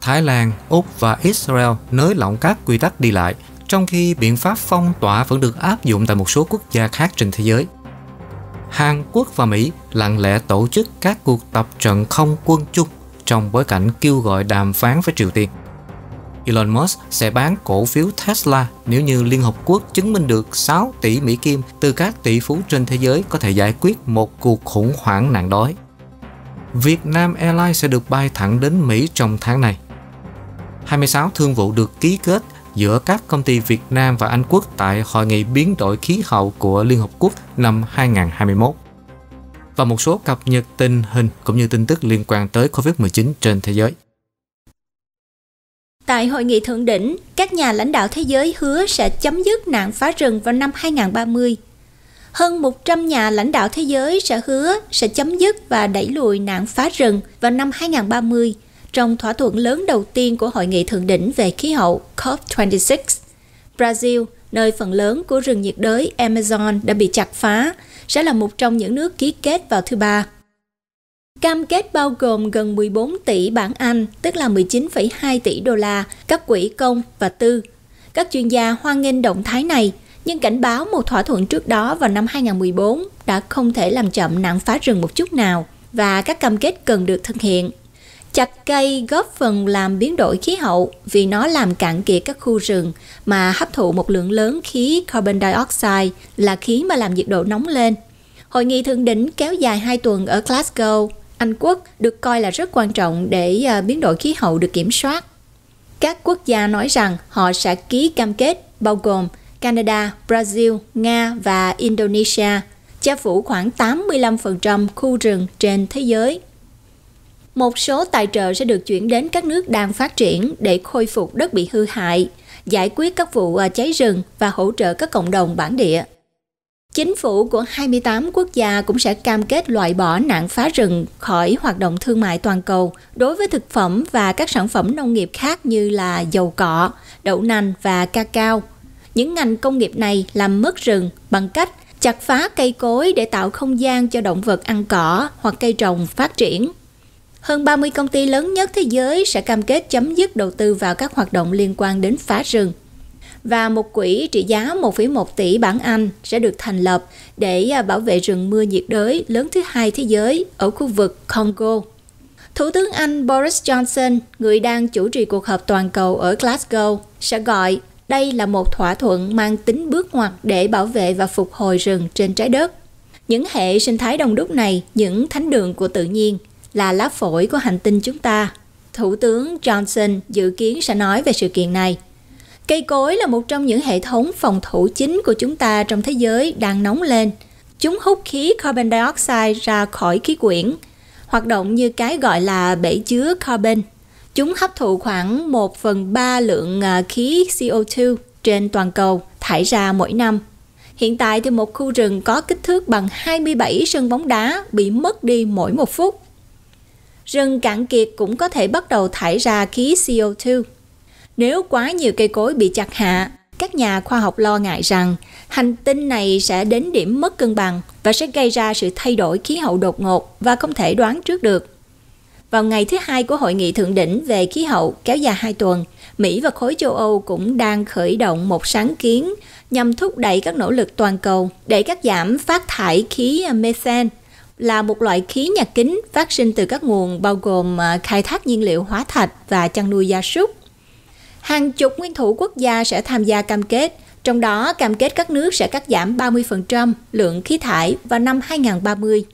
Thái Lan, Úc và Israel nới lỏng các quy tắc đi lại, trong khi biện pháp phong tỏa vẫn được áp dụng tại một số quốc gia khác trên thế giới. Hàn Quốc và Mỹ lặng lẽ tổ chức các cuộc tập trận không quân chung trong bối cảnh kêu gọi đàm phán với Triều Tiên. Elon Musk sẽ bán cổ phiếu Tesla nếu như Liên Hợp Quốc chứng minh được 6 tỷ Mỹ Kim từ các tỷ phú trên thế giới có thể giải quyết một cuộc khủng hoảng nạn đói. Việt Nam Airlines sẽ được bay thẳng đến Mỹ trong tháng này. 26 thương vụ được ký kết giữa các công ty Việt Nam và Anh quốc tại Hội nghị biến đổi khí hậu của Liên Hợp Quốc năm 2021 và một số cập nhật tình hình cũng như tin tức liên quan tới COVID-19 trên thế giới. Tại hội nghị thượng đỉnh, các nhà lãnh đạo thế giới hứa sẽ chấm dứt nạn phá rừng vào năm 2030. Hơn 100 nhà lãnh đạo thế giới sẽ hứa sẽ chấm dứt và đẩy lùi nạn phá rừng vào năm 2030 trong thỏa thuận lớn đầu tiên của Hội nghị Thượng đỉnh về khí hậu COP26. Brazil, nơi phần lớn của rừng nhiệt đới Amazon đã bị chặt phá, sẽ là một trong những nước ký kết vào thứ ba. Cam kết bao gồm gần 14 tỷ bảng Anh, tức là 19,2 tỷ đô la, các quỹ công và tư. Các chuyên gia hoan nghênh động thái này, nhưng cảnh báo một thỏa thuận trước đó vào năm 2014 đã không thể làm chậm nạn phá rừng một chút nào và các cam kết cần được thực hiện Chặt cây góp phần làm biến đổi khí hậu vì nó làm cạn kiệt các khu rừng mà hấp thụ một lượng lớn khí carbon dioxide là khí mà làm nhiệt độ nóng lên. Hội nghị thượng đỉnh kéo dài 2 tuần ở Glasgow, Anh Quốc được coi là rất quan trọng để à, biến đổi khí hậu được kiểm soát. Các quốc gia nói rằng họ sẽ ký cam kết bao gồm Canada, Brazil, Nga và Indonesia, che phủ khoảng 85% khu rừng trên thế giới một số tài trợ sẽ được chuyển đến các nước đang phát triển để khôi phục đất bị hư hại, giải quyết các vụ à, cháy rừng và hỗ trợ các cộng đồng bản địa. Chính phủ của 28 quốc gia cũng sẽ cam kết loại bỏ nạn phá rừng khỏi hoạt động thương mại toàn cầu đối với thực phẩm và các sản phẩm nông nghiệp khác như là dầu cọ, đậu nành và cacao. Những ngành công nghiệp này làm mất rừng bằng cách chặt phá cây cối để tạo không gian cho động vật ăn cỏ hoặc cây trồng phát triển hơn 30 công ty lớn nhất thế giới sẽ cam kết chấm dứt đầu tư vào các hoạt động liên quan đến phá rừng. Và một quỹ trị giá 1,1 tỷ bảng Anh sẽ được thành lập để à, bảo vệ rừng mưa nhiệt đới lớn thứ hai thế giới ở khu vực Congo. Thủ tướng Anh Boris Johnson, người đang chủ trì cuộc họp toàn cầu ở Glasgow, sẽ gọi đây là một thỏa thuận mang tính bước ngoặt để bảo vệ và phục hồi rừng trên trái đất. Những hệ sinh thái đông đúc này, những thánh đường của tự nhiên, là lá phổi của hành tinh chúng ta. Thủ tướng Johnson dự kiến sẽ nói về sự kiện này. Cây cối là một trong những hệ thống phòng thủ chính của chúng ta trong thế giới đang nóng lên. Chúng hút khí carbon dioxide ra khỏi khí quyển, hoạt động như cái gọi là bể chứa carbon. Chúng hấp thụ khoảng 1 phần 3 lượng à, khí CO2 trên toàn cầu thải ra mỗi năm. Hiện tại thì một khu rừng có kích thước bằng 27 sân bóng đá bị mất đi mỗi một phút rừng cạn kiệt cũng có thể bắt đầu thải ra khí CO2. Nếu quá nhiều cây cối bị chặt hạ, các nhà khoa học lo ngại rằng hành tinh này sẽ đến điểm mất cân bằng và sẽ gây ra sự thay đổi khí hậu đột ngột và không thể đoán trước được. Vào ngày thứ hai của hội nghị thượng đỉnh về khí hậu kéo dài 2 tuần, Mỹ và khối châu Âu cũng đang khởi động một sáng kiến nhằm thúc đẩy các nỗ lực toàn cầu để cắt giảm phát thải khí methane là một loại khí nhà kính phát sinh từ các nguồn bao gồm à, khai thác nhiên liệu hóa thạch và chăn nuôi gia súc. Hàng chục nguyên thủ quốc gia sẽ tham gia cam kết, trong đó cam kết các nước sẽ cắt giảm 30% lượng khí thải vào năm 2030.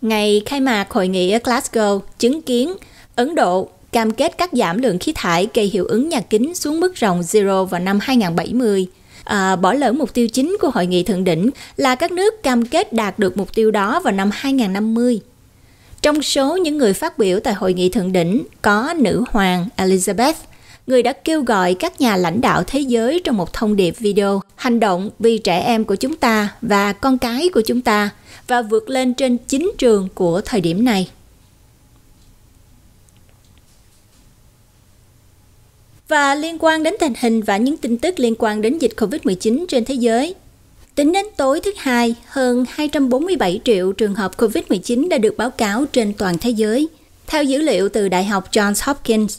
Ngày khai mạc hội nghị ở Glasgow chứng kiến Ấn Độ cam kết cắt giảm lượng khí thải gây hiệu ứng nhà kính xuống mức ròng zero vào năm 2070 – à, bỏ lỡ mục tiêu chính của hội nghị thượng đỉnh là các nước cam kết đạt được mục tiêu đó vào năm 2050. Trong số những người phát biểu tại hội nghị thượng đỉnh có nữ hoàng Elizabeth, người đã kêu gọi các nhà lãnh đạo thế giới trong một thông điệp video hành động vì trẻ em của chúng ta và con cái của chúng ta và vượt lên trên chính trường của thời điểm này. và liên quan đến tình hình và những tin tức liên quan đến dịch COVID-19 trên thế giới. Tính đến tối thứ Hai, hơn 247 triệu trường hợp COVID-19 đã được báo cáo trên toàn thế giới, theo dữ liệu từ Đại học Johns Hopkins.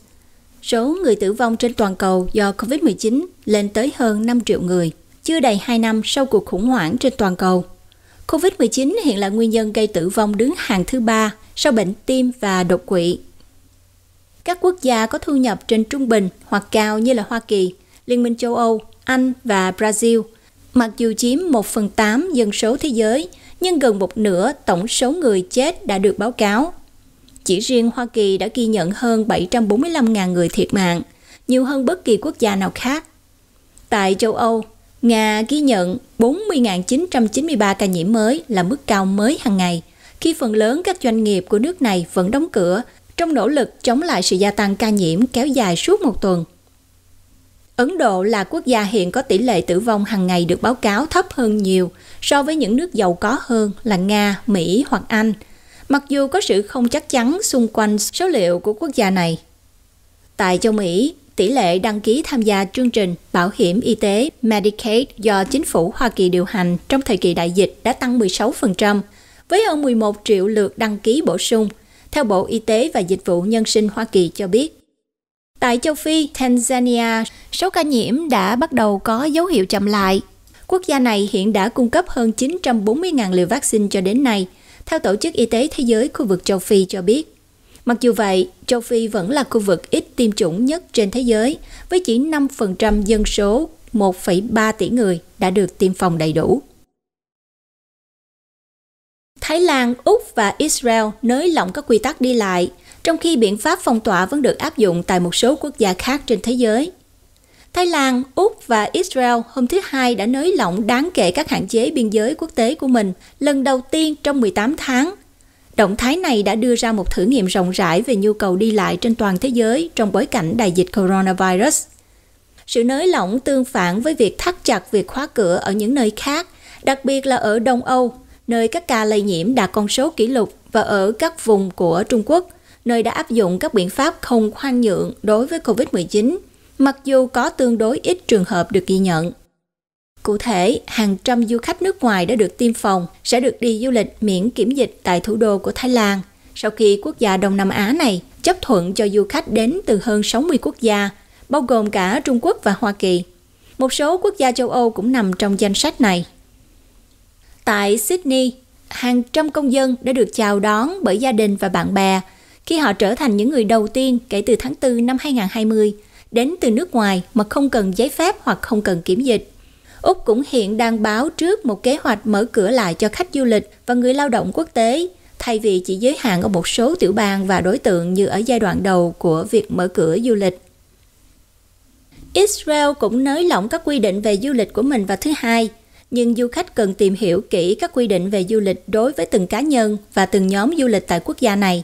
Số người tử vong trên toàn cầu do COVID-19 lên tới hơn 5 triệu người, chưa đầy 2 năm sau cuộc khủng hoảng trên toàn cầu. COVID-19 hiện là nguyên nhân gây tử vong đứng hàng thứ ba sau bệnh tim và đột quỵ các quốc gia có thu nhập trên trung bình hoặc cao như là Hoa Kỳ, Liên minh châu Âu, Anh và Brazil, mặc dù chiếm 1 phần 8 dân số thế giới, nhưng gần một nửa tổng số người chết đã được báo cáo. Chỉ riêng Hoa Kỳ đã ghi nhận hơn 745.000 người thiệt mạng, nhiều hơn bất kỳ quốc gia nào khác. Tại châu Âu, Nga ghi nhận 40.993 ca nhiễm mới là mức cao mới hàng ngày, khi phần lớn các doanh nghiệp của nước này vẫn đóng cửa trong nỗ lực chống lại sự gia tăng ca nhiễm kéo dài suốt một tuần. Ấn Độ là quốc gia hiện có tỷ lệ tử vong hàng ngày được báo cáo thấp hơn nhiều so với những nước giàu có hơn là Nga, Mỹ hoặc Anh, mặc dù có sự không chắc chắn xung quanh số liệu của quốc gia này. Tại châu Mỹ, tỷ lệ đăng ký tham gia chương trình bảo hiểm y tế Medicaid do chính phủ Hoa Kỳ điều hành trong thời kỳ đại dịch đã tăng 16%, với hơn 11 triệu lượt đăng ký bổ sung – theo Bộ Y tế và Dịch vụ Nhân sinh Hoa Kỳ cho biết. Tại châu Phi, Tanzania, số ca nhiễm đã bắt đầu có dấu hiệu chậm lại. Quốc gia này hiện đã cung cấp hơn 940.000 liều vaccine cho đến nay, theo Tổ chức Y tế Thế giới khu vực châu Phi cho biết. Mặc dù vậy, châu Phi vẫn là khu vực ít tiêm chủng nhất trên thế giới, với chỉ 5% dân số 1,3 tỷ người đã được tiêm phòng đầy đủ. Thái Lan, Úc và Israel nới lỏng các quy tắc đi lại, trong khi biện pháp phong tỏa vẫn được áp dụng tại một số quốc gia khác trên thế giới. Thái Lan, Úc và Israel hôm thứ Hai đã nới lỏng đáng kể các hạn chế biên giới quốc tế của mình lần đầu tiên trong 18 tháng. Động thái này đã đưa ra một thử nghiệm rộng rãi về nhu cầu đi lại trên toàn thế giới trong bối cảnh đại dịch coronavirus. Sự nới lỏng tương phản với việc thắt chặt việc khóa cửa ở những nơi khác, đặc biệt là ở Đông Âu nơi các ca lây nhiễm đạt con số kỷ lục và ở các vùng của Trung Quốc, nơi đã áp dụng các biện pháp không khoan nhượng đối với COVID-19, mặc dù có tương đối ít trường hợp được ghi nhận. Cụ thể, hàng trăm du khách nước ngoài đã được tiêm phòng sẽ được đi du lịch miễn kiểm dịch tại thủ đô của Thái Lan sau khi quốc gia Đông Nam Á này chấp thuận cho du khách đến từ hơn 60 quốc gia, bao gồm cả Trung Quốc và Hoa Kỳ. Một số quốc gia châu Âu cũng nằm trong danh sách này. Tại Sydney, hàng trăm công dân đã được chào đón bởi gia đình và bạn bè khi họ trở thành những người đầu tiên kể từ tháng 4 năm 2020 đến từ nước ngoài mà không cần giấy phép hoặc không cần kiểm dịch. Úc cũng hiện đang báo trước một kế hoạch mở cửa lại cho khách du lịch và người lao động quốc tế thay vì chỉ giới hạn ở một số tiểu bang và đối tượng như ở giai đoạn đầu của việc mở cửa du lịch. Israel cũng nới lỏng các quy định về du lịch của mình vào thứ hai – nhưng du khách cần tìm hiểu kỹ các quy định về du lịch đối với từng cá nhân và từng nhóm du lịch tại quốc gia này.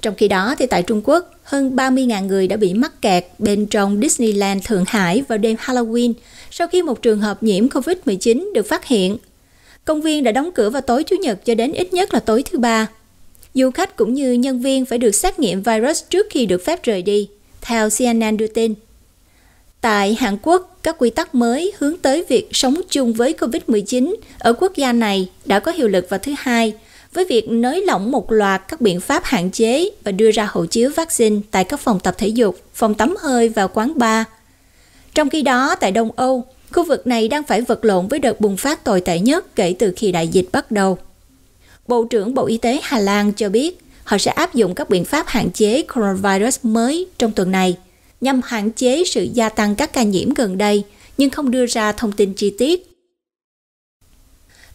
Trong khi đó, thì tại Trung Quốc, hơn 30.000 người đã bị mắc kẹt bên trong Disneyland Thượng Hải vào đêm Halloween sau khi một trường hợp nhiễm COVID-19 được phát hiện. Công viên đã đóng cửa vào tối Chủ nhật cho đến ít nhất là tối thứ ba. Du khách cũng như nhân viên phải được xét nghiệm virus trước khi được phép rời đi, theo CNN đưa tin. Tại Hàn Quốc, các quy tắc mới hướng tới việc sống chung với COVID-19 ở quốc gia này đã có hiệu lực vào thứ Hai, với việc nới lỏng một loạt các biện pháp hạn chế và đưa ra hộ chiếu vaccine tại các phòng tập thể dục, phòng tắm hơi và quán bar. Trong khi đó, tại Đông Âu, khu vực này đang phải vật lộn với đợt bùng phát tồi tệ nhất kể từ khi đại dịch bắt đầu. Bộ trưởng Bộ Y tế Hà Lan cho biết họ sẽ áp dụng các biện pháp hạn chế coronavirus mới trong tuần này – nhằm hạn chế sự gia tăng các ca nhiễm gần đây, nhưng không đưa ra thông tin chi tiết.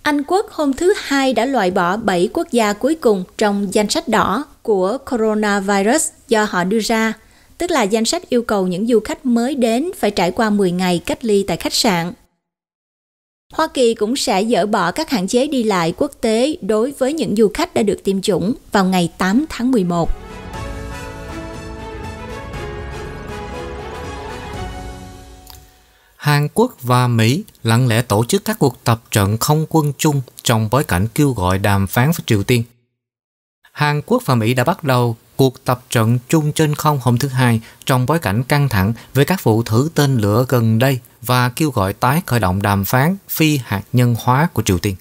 Anh Quốc hôm thứ Hai đã loại bỏ 7 quốc gia cuối cùng trong danh sách đỏ của coronavirus do họ đưa ra, tức là danh sách yêu cầu những du khách mới đến phải trải qua 10 ngày cách ly tại khách sạn. Hoa Kỳ cũng sẽ dỡ bỏ các hạn chế đi lại quốc tế đối với những du khách đã được tiêm chủng vào ngày 8 tháng 11. Hàn Quốc và Mỹ lặng lẽ tổ chức các cuộc tập trận không quân chung trong bối cảnh kêu gọi đàm phán với Triều Tiên. Hàn Quốc và Mỹ đã bắt đầu cuộc tập trận chung trên không hôm thứ Hai trong bối cảnh căng thẳng với các vụ thử tên lửa gần đây và kêu gọi tái khởi động đàm phán phi hạt nhân hóa của Triều Tiên.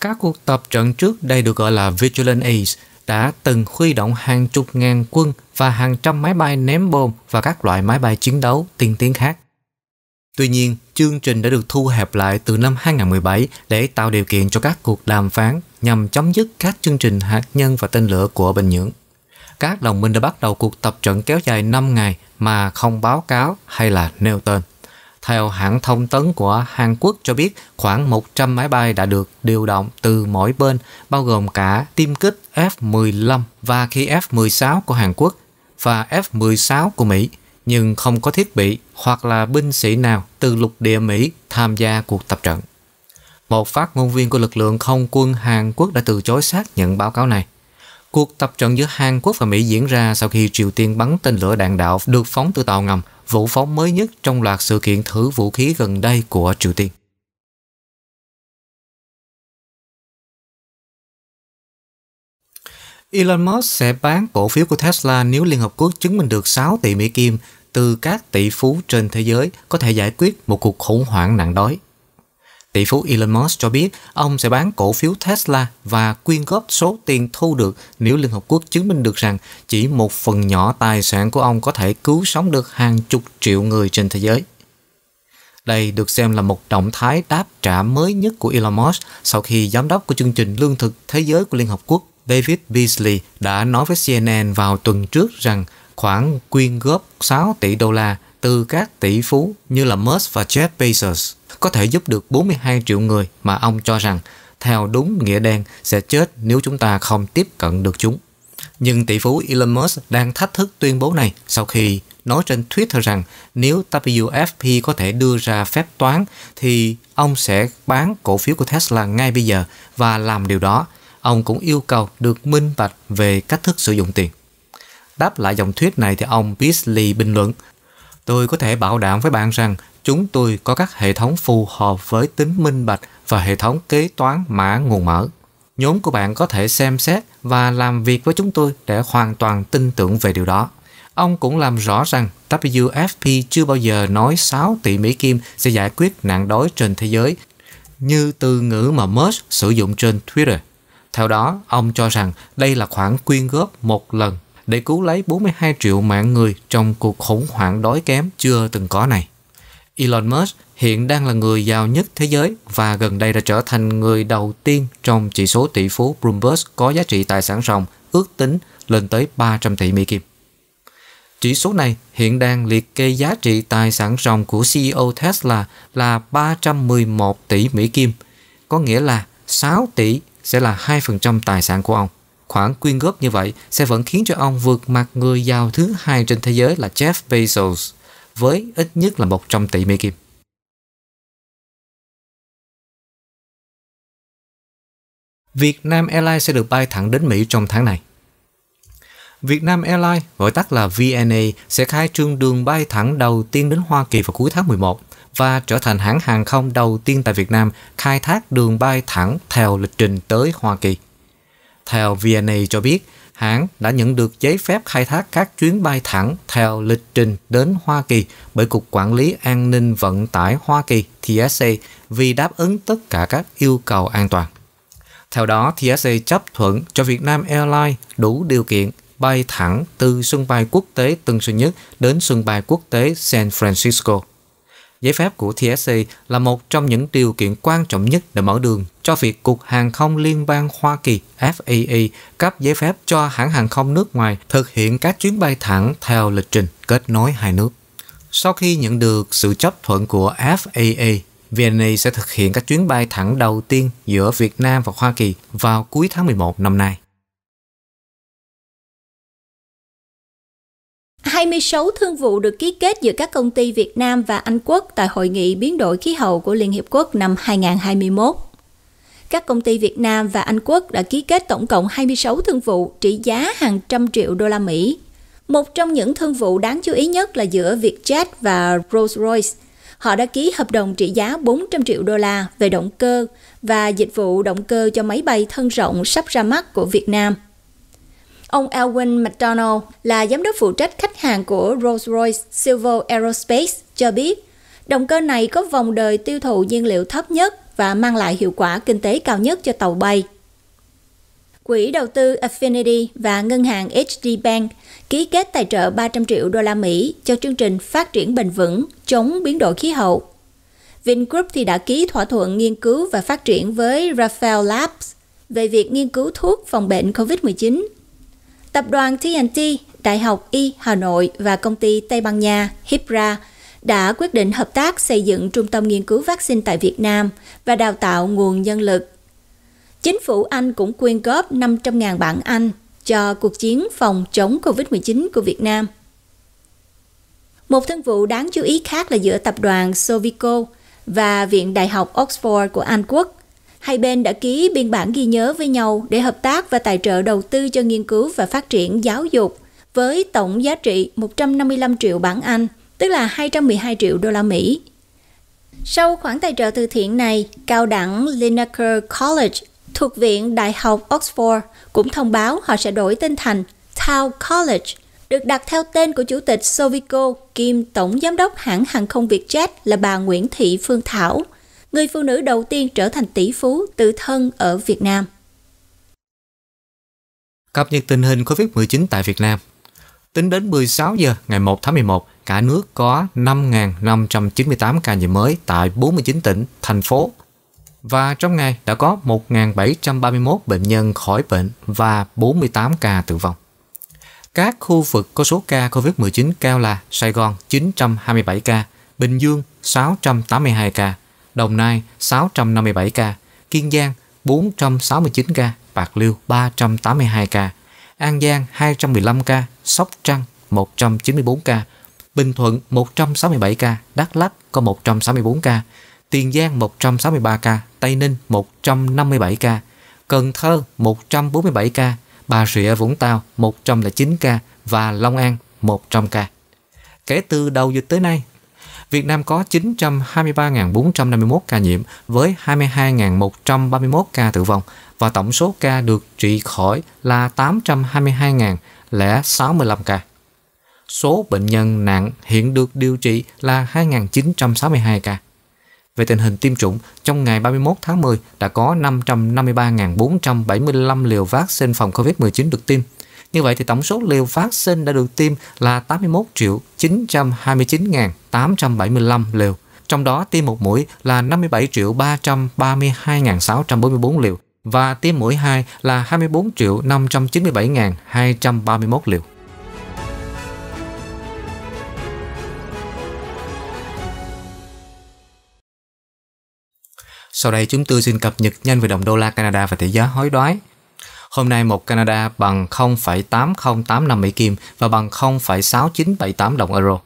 Các cuộc tập trận trước đây được gọi là Vigilant Ace đã từng huy động hàng chục ngàn quân và hàng trăm máy bay ném bom và các loại máy bay chiến đấu tiên tiến khác. Tuy nhiên, chương trình đã được thu hẹp lại từ năm 2017 để tạo điều kiện cho các cuộc đàm phán nhằm chấm dứt các chương trình hạt nhân và tên lửa của Bình Nhưỡng. Các đồng minh đã bắt đầu cuộc tập trận kéo dài 5 ngày mà không báo cáo hay là nêu tên. Theo hãng thông tấn của Hàn Quốc cho biết, khoảng 100 máy bay đã được điều động từ mỗi bên, bao gồm cả tiêm kích F-15 và khi F-16 của Hàn Quốc và F-16 của Mỹ, nhưng không có thiết bị hoặc là binh sĩ nào từ lục địa Mỹ tham gia cuộc tập trận. Một phát ngôn viên của lực lượng không quân Hàn Quốc đã từ chối xác nhận báo cáo này. Cuộc tập trận giữa Hàn Quốc và Mỹ diễn ra sau khi Triều Tiên bắn tên lửa đạn đạo được phóng từ tàu ngầm, vụ phóng mới nhất trong loạt sự kiện thử vũ khí gần đây của Triều Tiên. Elon Musk sẽ bán cổ phiếu của Tesla nếu Liên Hợp Quốc chứng minh được 6 tỷ Mỹ Kim từ các tỷ phú trên thế giới có thể giải quyết một cuộc khủng hoảng nạn đói. Tỷ phú Elon Musk cho biết ông sẽ bán cổ phiếu Tesla và quyên góp số tiền thu được nếu Liên Hợp Quốc chứng minh được rằng chỉ một phần nhỏ tài sản của ông có thể cứu sống được hàng chục triệu người trên thế giới. Đây được xem là một động thái đáp trả mới nhất của Elon Musk sau khi giám đốc của chương trình lương thực thế giới của Liên Hợp Quốc David Beasley đã nói với CNN vào tuần trước rằng khoản quyên góp 6 tỷ đô la từ các tỷ phú như là Musk và Jeff Bezos có thể giúp được 42 triệu người mà ông cho rằng theo đúng nghĩa đen sẽ chết nếu chúng ta không tiếp cận được chúng. Nhưng tỷ phú Elon Musk đang thách thức tuyên bố này sau khi nói trên Twitter rằng nếu WFP có thể đưa ra phép toán thì ông sẽ bán cổ phiếu của Tesla ngay bây giờ và làm điều đó. Ông cũng yêu cầu được minh bạch về cách thức sử dụng tiền. Đáp lại dòng thuyết này thì ông Beasley bình luận Tôi có thể bảo đảm với bạn rằng chúng tôi có các hệ thống phù hợp với tính minh bạch và hệ thống kế toán mã nguồn mở. Nhóm của bạn có thể xem xét và làm việc với chúng tôi để hoàn toàn tin tưởng về điều đó. Ông cũng làm rõ rằng WFP chưa bao giờ nói 6 tỷ Mỹ Kim sẽ giải quyết nạn đói trên thế giới như từ ngữ mà Musk sử dụng trên Twitter. Theo đó, ông cho rằng đây là khoản quyên góp một lần để cứu lấy 42 triệu mạng người trong cuộc khủng hoảng đói kém chưa từng có này. Elon Musk hiện đang là người giàu nhất thế giới và gần đây đã trở thành người đầu tiên trong chỉ số tỷ phú Bloomberg có giá trị tài sản ròng ước tính lên tới 300 tỷ Mỹ Kim. Chỉ số này hiện đang liệt kê giá trị tài sản ròng của CEO Tesla là 311 tỷ Mỹ Kim, có nghĩa là 6 tỷ sẽ là 2% tài sản của ông khoản quyên góp như vậy sẽ vẫn khiến cho ông vượt mặt người giàu thứ hai trên thế giới là Jeff Bezos với ít nhất là 100 tỷ Mỹ Kim. Việt Nam Airlines sẽ được bay thẳng đến Mỹ trong tháng này. Việt Nam Airlines, gọi tắt là VNA, sẽ khai trương đường bay thẳng đầu tiên đến Hoa Kỳ vào cuối tháng 11 và trở thành hãng hàng không đầu tiên tại Việt Nam khai thác đường bay thẳng theo lịch trình tới Hoa Kỳ theo VNA cho biết, hãng đã nhận được giấy phép khai thác các chuyến bay thẳng theo lịch trình đến Hoa Kỳ bởi Cục Quản lý An ninh Vận tải Hoa Kỳ TSA vì đáp ứng tất cả các yêu cầu an toàn. Theo đó, TSA chấp thuận cho Việt Nam Airlines đủ điều kiện bay thẳng từ sân bay quốc tế Tân Sơn Nhất đến sân bay quốc tế San Francisco giấy phép của TSA là một trong những điều kiện quan trọng nhất để mở đường cho việc Cục Hàng không Liên bang Hoa Kỳ FAA cấp giấy phép cho hãng hàng không nước ngoài thực hiện các chuyến bay thẳng theo lịch trình kết nối hai nước. Sau khi nhận được sự chấp thuận của FAA, Vietnam sẽ thực hiện các chuyến bay thẳng đầu tiên giữa Việt Nam và Hoa Kỳ vào cuối tháng 11 năm nay. 26 thương vụ được ký kết giữa các công ty Việt Nam và Anh quốc tại Hội nghị Biến đổi khí hậu của Liên Hiệp Quốc năm 2021. Các công ty Việt Nam và Anh quốc đã ký kết tổng cộng 26 thương vụ trị giá hàng trăm triệu đô la Mỹ. Một trong những thương vụ đáng chú ý nhất là giữa Vietjet và Rolls-Royce. Họ đã ký hợp đồng trị giá 400 triệu đô la về động cơ và dịch vụ động cơ cho máy bay thân rộng sắp ra mắt của Việt Nam – Ông Alwyn McDonald là giám đốc phụ trách khách hàng của Rolls-Royce Silver Aerospace cho biết, động cơ này có vòng đời tiêu thụ nhiên liệu thấp nhất và mang lại hiệu quả kinh tế cao nhất cho tàu bay. Quỹ đầu tư Affinity và ngân hàng HD Bank ký kết tài trợ 300 triệu đô la Mỹ cho chương trình phát triển bền vững chống biến đổi khí hậu. Vingroup thì đã ký thỏa thuận nghiên cứu và phát triển với Rafael Labs về việc nghiên cứu thuốc phòng bệnh COVID-19 Tập đoàn TNT, Đại học Y Hà Nội và công ty Tây Ban Nha HIPRA đã quyết định hợp tác xây dựng trung tâm nghiên cứu vaccine tại Việt Nam và đào tạo nguồn nhân lực. Chính phủ Anh cũng quyên góp 500.000 bảng Anh cho cuộc chiến phòng chống COVID-19 của Việt Nam. Một thương vụ đáng chú ý khác là giữa tập đoàn Sovico và Viện Đại học Oxford của Anh Quốc hai bên đã ký biên bản ghi nhớ với nhau để hợp tác và tài trợ đầu tư cho nghiên cứu và phát triển giáo dục với tổng giá trị 155 triệu bảng Anh, tức là 212 triệu đô la Mỹ. Sau khoản tài trợ từ thiện này, cao đẳng Linacre College thuộc Viện Đại học Oxford cũng thông báo họ sẽ đổi tên thành Tao College, được đặt theo tên của Chủ tịch Sovico kiêm Tổng Giám đốc hãng hàng không Vietjet là bà Nguyễn Thị Phương Thảo – người phụ nữ đầu tiên trở thành tỷ phú tự thân ở Việt Nam. Cập nhật tình hình COVID-19 tại Việt Nam. Tính đến 16 giờ ngày 1 tháng 11, cả nước có 5.598 ca nhiễm mới tại 49 tỉnh, thành phố. Và trong ngày đã có 1.731 bệnh nhân khỏi bệnh và 48 ca tử vong. Các khu vực có số ca COVID-19 cao là Sài Gòn 927 ca, Bình Dương 682 ca, Đồng Nai 657 ca, Kiên Giang 469 ca, Bạc Liêu 382 ca, An Giang 215 ca, Sóc Trăng 194 ca, Bình Thuận 167 ca, Đắk Lắk có 164 ca, Tiền Giang 163 ca, Tây Ninh 157 ca, Cần Thơ 147 ca, Bà Rịa Vũng Tàu 109 ca và Long An 100 ca. Kể từ đầu dịch tới nay, Việt Nam có 923.451 ca nhiễm với 22.131 ca tử vong và tổng số ca được trị khỏi là 822.065 ca. Số bệnh nhân nặng hiện được điều trị là 2.962 ca. Về tình hình tiêm chủng, trong ngày 31 tháng 10 đã có 553.475 liều vaccine phòng COVID-19 được tiêm, như vậy thì tổng số liều phát sinh đã được tiêm là 81 triệu 929.875 liều. Trong đó tiêm một mũi là 57 triệu 332.644 liều và tiêm mũi 2 là 24 triệu 597.231 liều. Sau đây chúng tôi xin cập nhật nhanh về đồng đô la Canada và tỷ giá hối đoái. Hôm nay một Canada bằng 0,8085 Mỹ Kim và bằng 0,6978 đồng euro.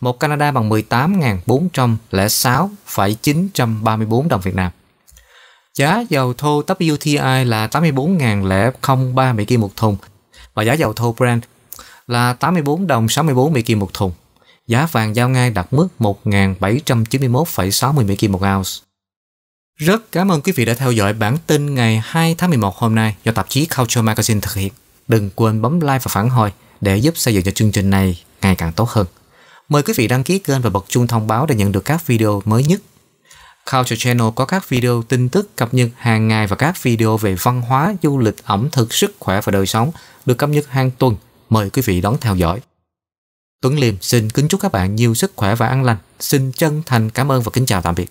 Một Canada bằng 18.406,934 đồng Việt Nam. Giá dầu thô WTI là 84 003 Mỹ Kim một thùng và giá dầu thô Brent là 84 đồng 64 Mỹ Kim một thùng. Giá vàng giao ngay đạt mức 1.791,60 Mỹ Kim một ounce. Rất cảm ơn quý vị đã theo dõi bản tin ngày 2 tháng 11 hôm nay do tạp chí Culture Magazine thực hiện. Đừng quên bấm like và phản hồi để giúp xây dựng cho chương trình này ngày càng tốt hơn. Mời quý vị đăng ký kênh và bật chuông thông báo để nhận được các video mới nhất. Culture Channel có các video tin tức cập nhật hàng ngày và các video về văn hóa, du lịch, ẩm thực, sức khỏe và đời sống được cập nhật hàng tuần. Mời quý vị đón theo dõi. Tuấn Liêm xin kính chúc các bạn nhiều sức khỏe và an lành. Xin chân thành cảm ơn và kính chào tạm biệt.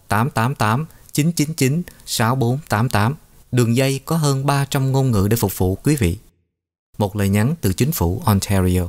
888 999 6488. Đường dây có hơn 300 ngôn ngữ để phục vụ quý vị. Một lời nhắn từ chính phủ Ontario.